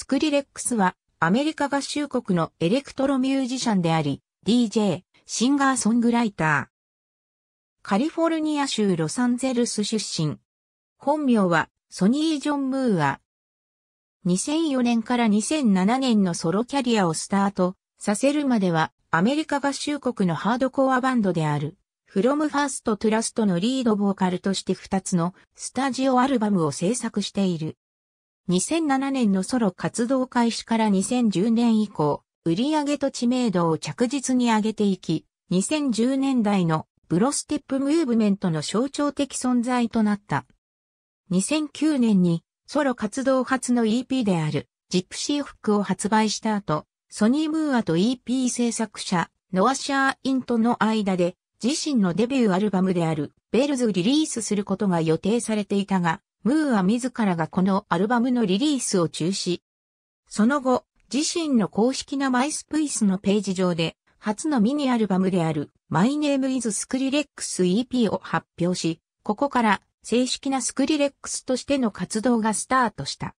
スクリレックスはアメリカ合衆国のエレクトロミュージシャンであり、DJ、シンガーソングライター。カリフォルニア州ロサンゼルス出身。本名はソニー・ジョン・ムーア。2004年から2007年のソロキャリアをスタートさせるまではアメリカ合衆国のハードコアバンドである。フロムファーストトゥラストのリードボーカルとして2つのスタジオアルバムを制作している。2007年のソロ活動開始から2010年以降、売上と知名度を着実に上げていき、2010年代のブロステップムーブメントの象徴的存在となった。2009年にソロ活動初の EP であるジプシーフックを発売した後、ソニー・ムーアと EP 制作者ノア・シャー・インとの間で自身のデビューアルバムであるベルズをリリースすることが予定されていたが、ムーは自らがこのアルバムのリリースを中止。その後、自身の公式なマイスプイスのページ上で、初のミニアルバムであるマイネームイズスクリレックス e EP を発表し、ここから正式なスクリレックスとしての活動がスタートした。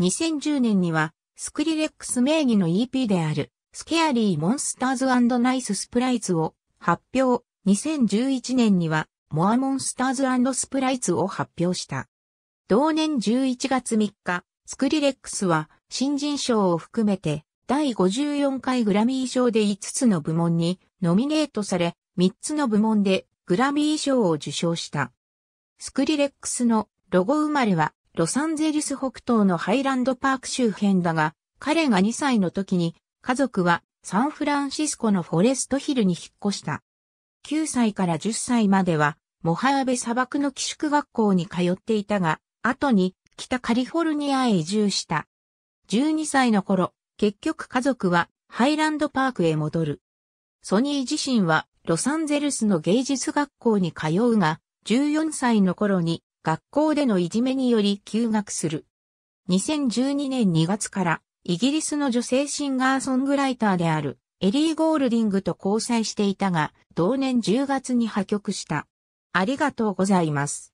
2010年には、スクリレックス名義の EP である、スケアリー・モンスターズナイス・スプライツを発表。2011年には、モア・モンスターズスプライツを発表した。同年11月3日、スクリレックスは新人賞を含めて第54回グラミー賞で5つの部門にノミネートされ、3つの部門でグラミー賞を受賞した。スクリレックスのロゴ生まれはロサンゼルス北東のハイランドパーク周辺だが、彼が2歳の時に家族はサンフランシスコのフォレストヒルに引っ越した。9歳から10歳まではモハーベ砂漠の寄宿学校に通っていたが、後に北カリフォルニアへ移住した。12歳の頃、結局家族はハイランドパークへ戻る。ソニー自身はロサンゼルスの芸術学校に通うが、14歳の頃に学校でのいじめにより休学する。2012年2月からイギリスの女性シンガーソングライターであるエリー・ゴールディングと交際していたが、同年10月に破局した。ありがとうございます。